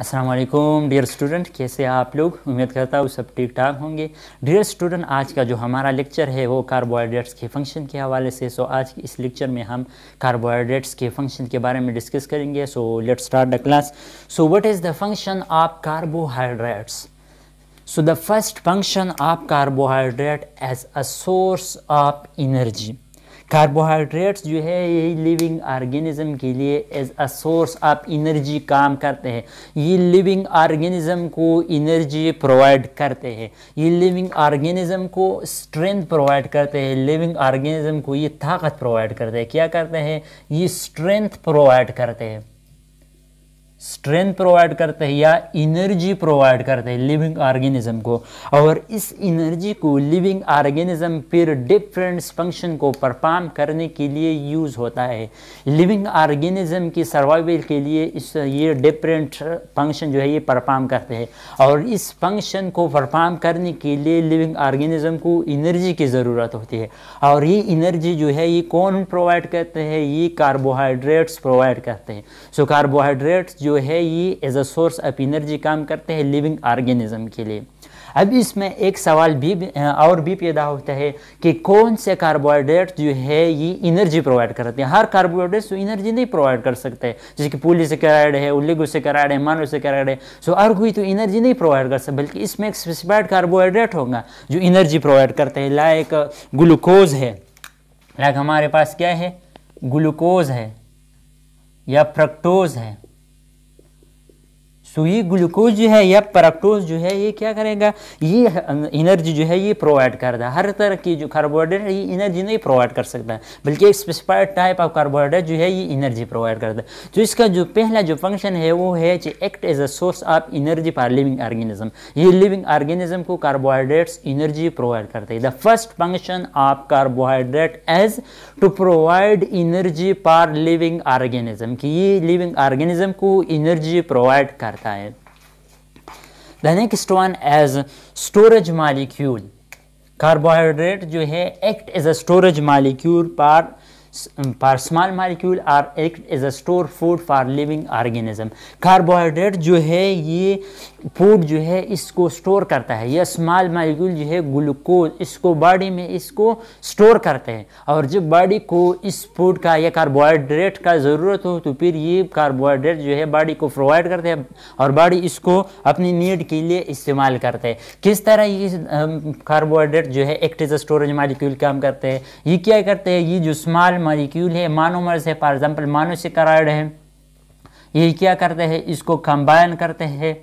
Aslam dear student कैसे आप लोग उम्मीद करता हूँ सब ठीक ठाक होंगे डियर स्टूडेंट आज का जो हमारा लेक्चर है वो कार्बोहाइड्रेट्स के फंक्शन के हवाले से सो आज इस लेक्चर में हम कार्बोहाइड्रेट्स के फंक्शन के बारे में डिस्कस करेंगे so let start the class so what is the function of carbohydrates so the first function of carbohydrate as a source of energy carbohydrates जो है ये लिविंग ऑर्गेनिज़म के लिए as a source of energy काम करते हैं ये living organism को एनर्जी प्रोवाइड करते हैं ये लिविंग ऑर्गेनिज़म को स्ट्रेंथ प्रोवाइड करते हैं लिविंग ऑर्गेनिज़म को ये ताकत प्रोवाइड करते हैं क्या करते हैं ये स्ट्रेंथ प्रोवाइड करते हैं स्ट्रेंथ प्रोवाइड करते हैं या एनर्जी प्रोवाइड करते हैं लिविंग ऑर्गेनिज्म को और इस एनर्जी को लिविंग ऑर्गेनिज्म फिर डिफरेंट फंक्शन को परफॉर्म करने के लिए यूज़ होता है लिविंग ऑर्गेनिज्म की सर्वाइवल के लिए इस ये डिफरेंट फंक्शन जो है ये परफॉर्म करते हैं और इस फंक्शन को परफॉर्म करने के लिए लिविंग ऑर्गेनिज्म को इनर्जी की ज़रूरत होती है और ये इनर्जी जो है ये कौन प्रोवाइड करते हैं ये कार्बोहाइड्रेट्स प्रोवाइड करते हैं सो कार्बोहाइड्रेट्स जो जो है ये as a source of energy काम करते हैं लिविंग ऑर्गेनिज्म के लिए अब इसमें एक सवाल भी और भी पैदा होता है कि कौन से कार्बोहाइड्रेट जो है ये एनर्जी प्रोवाइड करते हैं हर कार्बोहाइड्रेट जो एनर्जी नहीं प्रोवाइड कर सकते जैसे कि से कराइड है उल्लेगो से कराइड है मानव से कराइड है सो और कोई तो एनर्जी नहीं प्रोवाइड कर सकता बल्कि इसमें एक स्पेसिफाइड कार्बोहाइड्रेट होगा जो एनर्जी प्रोवाइड करते हैं लाइक ग्लूकोज है लाइक हमारे पास क्या है ग्लूकोज है या फ्रक्टोज है सो ये ग्लूकोज जो है या पेरेक्टोज जो है ये क्या करेगा ये एनर्जी अं, जो है ये प्रोवाइड कर रहा है हर तरह की जो कार्बोहाइड्रेट है ये एनर्जी नहीं प्रोवाइड कर सकता है बल्कि एक स्पेसिफाइड टाइप ऑफ कार्बोहाइड्रेट जो है ये एनर्जी प्रोवाइड करता है तो इसका जो पहला जो फंक्शन है वो है जो act as a source of energy for living organism ये लिविंग ऑर्गेनिज्म को कार्बोहाइड्रेट्स एनर्जी प्रोवाइड करते हैं the first function of carbohydrate as to provide energy for living organism कि ये लिविंग ऑर्गेनिज्म को एनर्जी प्रोवाइड कर आता है the next one as storage molecule carbohydrate जो है act as a storage molecule पार for small molecule or act as a store food for living organism carbohydrate जो है ये फूड जो है इसको स्टोर करता है यह स्मॉल मालिक्यूल जो है ग्लूकोज इसको बॉडी में इसको स्टोर करते हैं और जब बॉडी को इस फूड का या कार्बोहाइड्रेट का ज़रूरत हो तो फिर ये कार्बोहाइड्रेट जो है बॉडी को प्रोवाइड करते हैं और बॉडी इसको अपनी नीड के लिए इस्तेमाल करते हैं किस तरह ये कार्बोहाइड्रेट um, जो है act as a storage molecule काम करते हैं ये क्या करते हैं ये जो स्मॉल मालिक्यूल है मानोमर है फॉर एग्जाम्पल मानोसिकराइड है ये क्या करते हैं इसको कंबाइन करते हैं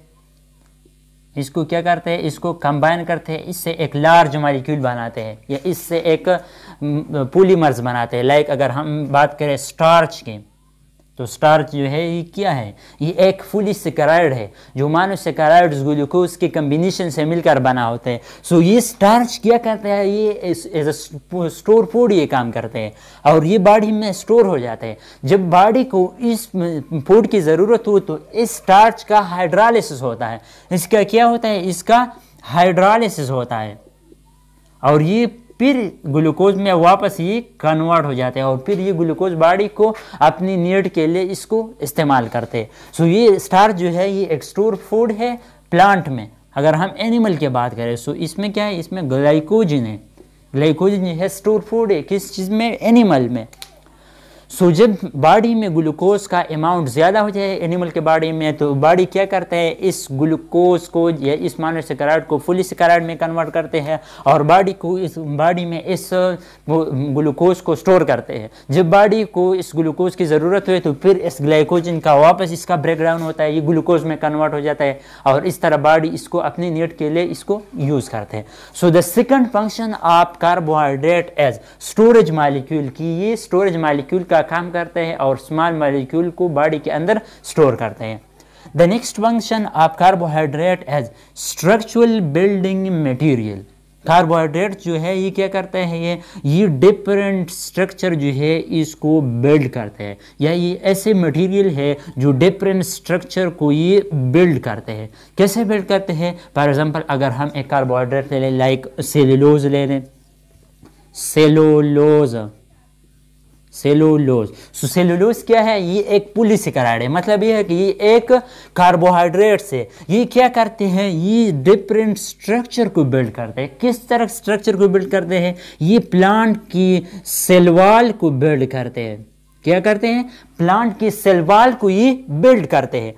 इसको क्या करते हैं इसको कंबाइन करते हैं इससे एक लार्ज मालिक्यूल बनाते हैं या इससे एक पोलीमर्स बनाते हैं लाइक अगर हम बात करें स्टार्च की तो स्टार्च जो है ये क्या है ये एक फुली सेकेराइड है जो मानो सेकेराइड ग्लूकोज के कम्बिनेशन से मिलकर बना होता है सो ये स्टार्च क्या करता है ये एज अ स्टोर फूड ये काम करते हैं और ये बॉडी में स्टोर हो जाते हैं जब बॉडी को इस फूड की ज़रूरत हो तो इस स्टार्च का हाइड्रालिसिस होता है इसका क्या होता है इसका हाइड्रालिसिस होता है और ये फिर ग्लूकोज में वापस ये कन्वर्ट हो जाते हैं और फिर ये ग्लूकोज बॉडी को अपनी नीड के लिए इसको इस्तेमाल करते हैं सो ये स्टार्च जो है ये एक्सट्रोर फूड है प्लांट में अगर हम एनिमल की बात करें सो इसमें क्या है इसमें ग्लाइकोजिन है ग्लाइकोजिन है स्टोर फूड है किस चीज़ में एनिमल में सो जब बॉडी में ग्लूकोज का अमाउंट ज़्यादा हो जाए एनिमल के बॉडी में तो बॉडी क्या करता है इस ग्लूकोज को या इस मानव सिकाराइड को फुल सेकाराइड में कन्वर्ट करते हैं और बॉडी को इस बॉडी में इस ग्लूकोज को स्टोर करते हैं जब बॉडी को इस ग्लूकोज की ज़रूरत हो तो फिर इस ग्लाइकोजन का वापस इसका ब्रेकडाउन होता है ये ग्लूकोज में कन्वर्ट हो जाता है और इस तरह बॉडी इसको अपने नीट के लिए इसको यूज़ करते हैं so the second function of carbohydrate as storage molecule की ये स्टोरेज मालिक्यूल का का काम करते हैं और स्मॉल मॉलिक्यूल को बॉडी के अंदर स्टोर करते हैं the next function of carbohydrate as structural building material carbohydrate जो है ये क्या करते हैं ये ये डिफरेंट स्ट्रक्चर जो है इसको बिल्ड करते हैं या ये ऐसे मटेरियल है जो डिफरेंट स्ट्रक्चर को ये बिल्ड करते हैं कैसे बिल्ड करते हैं फॉर एग्जांपल अगर हम एक कार्बोहाइड्रेट ले लें लाइक सेलुलोज ले लें सेलोलोज़ सेलुलोज सो सेलुलोज क्या है ये एक पुलिस है मतलब ये है कि ये एक कार्बोहाइड्रेट से ये क्या करते हैं ये डिफरेंट स्ट्रक्चर को बिल्ड करते हैं किस तरह स्ट्रक्चर को बिल्ड करते हैं ये प्लांट की सेलवाल को बिल्ड करते हैं क्या करते हैं प्लांट की सेलवाल को ये बिल्ड करते हैं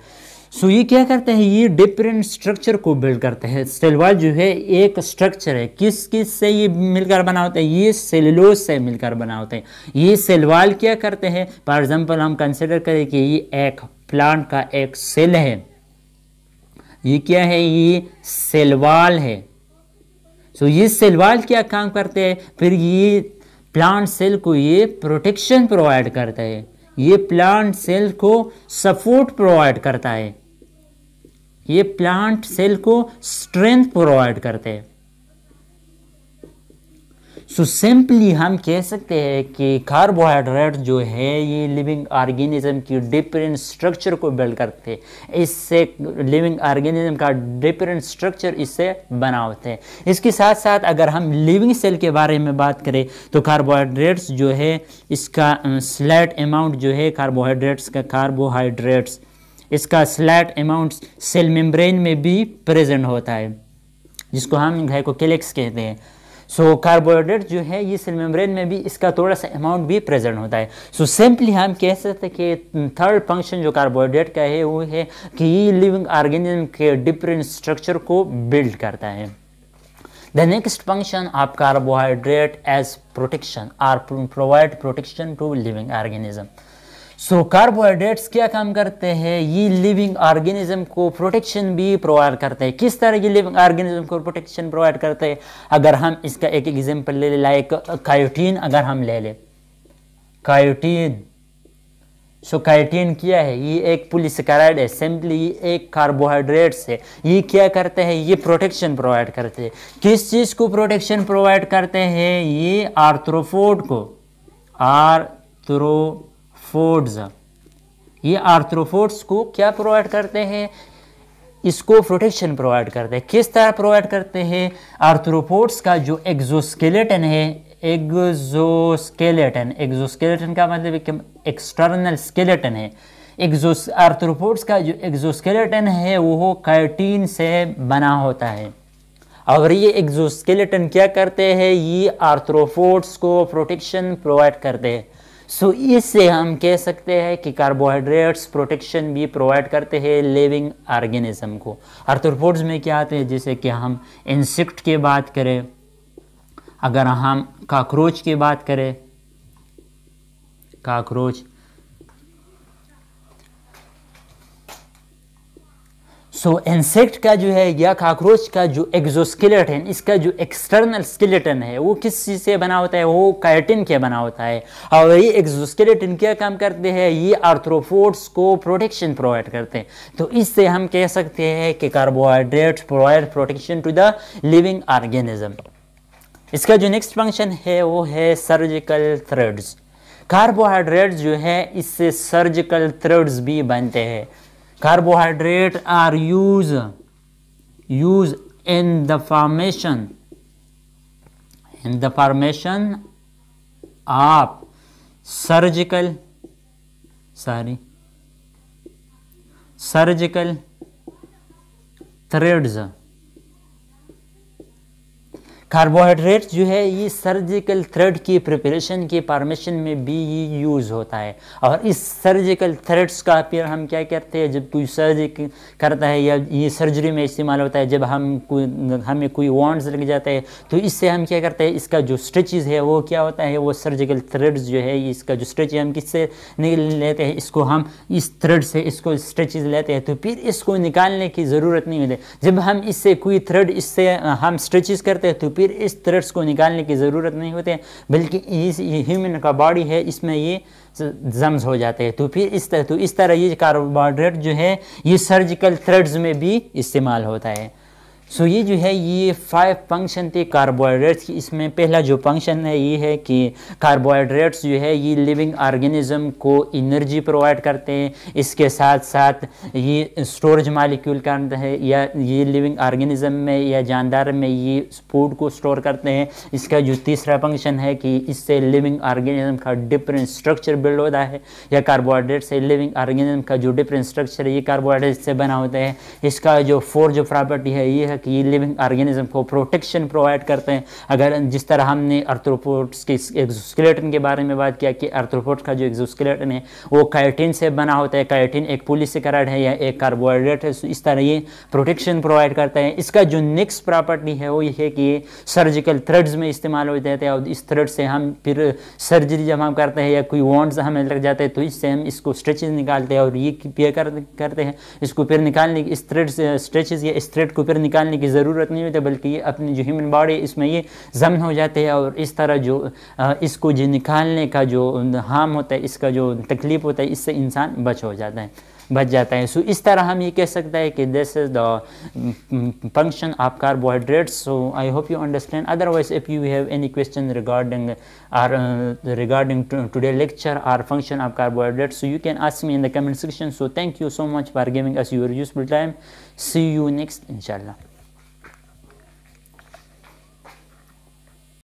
सो ये क्या करते हैं ये डिफरेंट स्ट्रक्चर को बिल्ड करते हैं सेलवाल जो है एक स्ट्रक्चर है किस किस से ये मिलकर बना होता है ये सेलुलोज से मिलकर बना होता है ये सेलवाल क्या करते हैं फॉर एग्जाम्पल हम कंसिडर करें कि ये एक प्लांट का एक सेल है ये क्या है ये सेलवाल है सो ये सेलवाल क्या काम करते हैं फिर ये प्लांट सेल को ये प्रोटेक्शन प्रोवाइड करता है ये प्लांट सेल को सपोर्ट प्रोवाइड करता है ये प्लांट सेल को स्ट्रेंथ प्रोवाइड करते हैं सो सिंपली हम कह सकते हैं कि कार्बोहाइड्रेट जो है ये लिविंग ऑर्गेनिज्म की डिफरेंट स्ट्रक्चर को बिल्ड करते हैं इससे लिविंग ऑर्गेनिज्म का डिफरेंट स्ट्रक्चर इससे बना होते हैं इसके साथ साथ अगर हम लिविंग सेल के बारे में बात करें तो कार्बोहाइड्रेट्स जो है इसका स्लैट अमाउंट जो है कार्बोहाइड्रेट्स का कार्बोहाइड्रेट्स इसका स्लैट अमाउंट सेल मेम्ब्रेन में भी प्रेजेंट होता है जिसको हम ग्लाइकोकेलेक्स कहते हैं सो so, कार्बोहाइड्रेट जो है ये सेल मेम्ब्रेन में भी इसका थोड़ा सा अमाउंट भी प्रेजेंट होता है सो so, सिंपली हम कह सकते हैं कि थर्ड फंक्शन जो कार्बोहाइड्रेट का है वो है कि ये लिविंग ऑर्गेनिज्म के डिफरेंट स्ट्रक्चर को बिल्ड करता है the next function of carbohydrate as protection or provide protection to living organism so carbohydrates क्या काम करते हैं ये लिविंग ऑर्गेनिज्म को प्रोटेक्शन भी प्रोवाइड करते हैं किस तरह ये लिविंग ऑर्गेनिज्म को प्रोटेक्शन प्रोवाइड करते हैं अगर हम इसका एक एग्जाम्पल ले लें लाइक कायोटीन अगर हम ले लें कायोटीन सो so, क्या है ये एक पुलिसकराइड है सिंपली ये एक कार्बोहाइड्रेट्स है ये क्या करते हैं ये प्रोटेक्शन प्रोवाइड करते हैं किस चीज़ को प्रोटेक्शन प्रोवाइड करते हैं ये आर्थ्रोफोड को आर्थ्रो आर्थ्रोफोड्स ये आर्थ्रोफोड्स को क्या प्रोवाइड करते हैं इसको प्रोटेक्शन प्रोवाइड करते हैं किस तरह प्रोवाइड करते हैं आर्थ्रोपोड्स का जो एग्जोस्केलेटन है एग्जोस्केलेटन एग्जोस्केलेटन का मतलब एक्सटर्नल स्केलेटन है एग्जो आर्थ्रोपोड्स का जो एग्जोस्केलेटन है वो काइटीन से बना होता है और ये एग्जोस्केलेटन क्या करते हैं ये आर्थ्रोपोड्स को प्रोटेक्शन प्रोवाइड करते हैं सो so, इससे हम कह सकते हैं कि कार्बोहाइड्रेट्स प्रोटेक्शन भी प्रोवाइड करते हैं लिविंग ऑर्गेनिज्म को आर्थ्रोपोड्स में क्या आते हैं जैसे कि हम इंसेक्ट की बात करें अगर हम काक्रोच की बात करें काक्रोच सो so, इंसेक्ट का जो है या काकरोच का जो एग्जोस्केलेटन इसका जो एक्सटर्नल स्केलेटन है वो किस चीज़ से बना होता है वो कैटिन के बना होता है और ये एग्जोस्केलेटन क्या काम करते हैं ये आर्थ्रोफोड्स को प्रोटेक्शन प्रोवाइड करते हैं तो इससे हम कह सकते हैं कि carbohydrate provide protection to the living organism इसका जो नेक्स्ट फंक्शन है वो है सर्जिकल थ्रेड्स कार्बोहाइड्रेट जो है इससे सर्जिकल थ्रेड्स भी बनते हैं carbohydrate are used used in the formation in the formation of surgical sorry surgical threads carbohydrate जो है ये सर्जिकल थ्रेड की प्रिपरेशन के परमिशन में भी ये यूज़ होता है और इस सर्जिकल थ्रेड्स का फिर हम क्या करते हैं जब कोई सर्जरी करता है या ये सर्जरी में इस्तेमाल होता है जब हम कोई हमें कोई वॉन्ड्स लग जाते हैं तो इससे हम क्या करते हैं इसका जो स्टिचेज है वो क्या होता है वो सर्जिकल थ्रेड्स जो है इसका जो स्ट्रेच हम किससे लेते हैं इसको हम इस थ्रेड से इसको स्ट्रेच लेते हैं तो फिर इसको निकालने की ज़रूरत नहीं होती जब हम इससे कोई थ्रेड इससे हम स्ट्रेच करते हैं तो फिर फिर इस थ्रेड्स को निकालने की ज़रूरत नहीं होती बल्कि इस ह्यूमन का बॉडी है इसमें ये जम्स हो जाते हैं तो फिर इस तरह तो इस तरह ये कार्बोहाइड्रेट जो है ये सर्जिकल थ्रेड्स में भी इस्तेमाल होता है सो ये जो है ये फाइव फंक्शन थे कार्बोहाइड्रेट्स की इसमें पहला जो फंक्शन है ये है कि कार्बोहाइड्रेट्स जो है ये लिविंग ऑर्गेनिज्म को एनर्जी प्रोवाइड करते हैं इसके साथ साथ ये स्टोरेज मालिक्यूल करते हैं या ये लिविंग ऑर्गेनिज्म में या जानदार में ये फूड को स्टोर करते हैं इसका जो तीसरा फंक्शन है कि इससे लिविंग ऑर्गेनिज्म का डिफरेंट स्ट्रक्चर बिल्ड होता है या कार्बोहाइड्रेट से लिविंग ऑर्गेनिज्म का जो डिफरेंट स्ट्रक्चर है ये कार्बोहाइड्रेट से बना होता है इसका जो फोर जो प्रॉपर्टी है ये है ये लिविंग ऑर्गेनिज्म को प्रोटेक्शन प्रोवाइड करते हैं अगर जिस तरह हमने अर्थ्रोपोट्स के एग्जोस्केलेटन के बारे में बात किया कि अर्थ्रोपोट्स का जो एग्जोस्केलेटन है वो कायोटिन से बना होता है कायटिन एक पुलिसकराइड है या एक कार्बोहाइड्रेट है इस तरह ये प्रोटेक्शन प्रोवाइड करता है इसका जो नेक्स्ट प्रॉपर्टी है वो ये है कि ये सर्जिकल थ्रेड्स में इस्तेमाल हो जाते हैं और इस थ्रेड से हम फिर सर्जरी जब हम करते हैं या कोई वॉन्ड्स हमें लग जाते हैं तो इससे हम इसको स्ट्रेचेज निकालते हैं और ये कर, करते हैं इसको फिर निकालने इस थ्रेड स्ट्रेचेज या इस थ्रेड को फिर निकालने डालने की ज़रूरत नहीं होती बल्कि ये अपनी जो ह्यूमन बॉडी इसमें ये जमन हो जाते हैं और इस तरह जो इसको जो निकालने का जो हार्म होता है इसका जो तकलीफ़ होता है इससे इंसान बच हो जाता है बच जाता है सो इस तरह हम ये कह सकते हैं कि this is the function of carbohydrates so I hope you understand otherwise if you have any question regarding or regarding today lecture or function of carbohydrates so you can ask me in the comment section so thank you so much for giving us your useful time see you next इंशाल्लाह